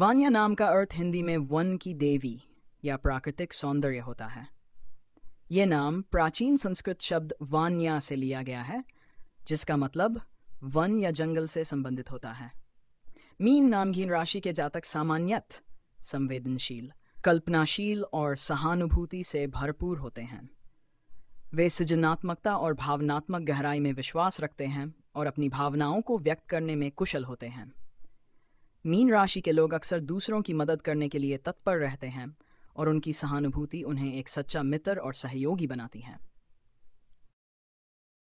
वानिया नाम का अर्थ हिंदी में वन की देवी या प्राकृतिक सौंदर्य होता है ये नाम प्राचीन संस्कृत शब्द वान्या से लिया गया है जिसका मतलब वन या जंगल से संबंधित होता है मीन नामहीन राशि के जातक सामान्यत संवेदनशील कल्पनाशील और सहानुभूति से भरपूर होते हैं वे सृजनात्मकता और भावनात्मक गहराई में विश्वास रखते हैं और अपनी भावनाओं को व्यक्त करने में कुशल होते हैं मीन राशि के लोग अक्सर दूसरों की मदद करने के लिए तत्पर रहते हैं और उनकी सहानुभूति उन्हें एक सच्चा मित्र और सहयोगी बनाती है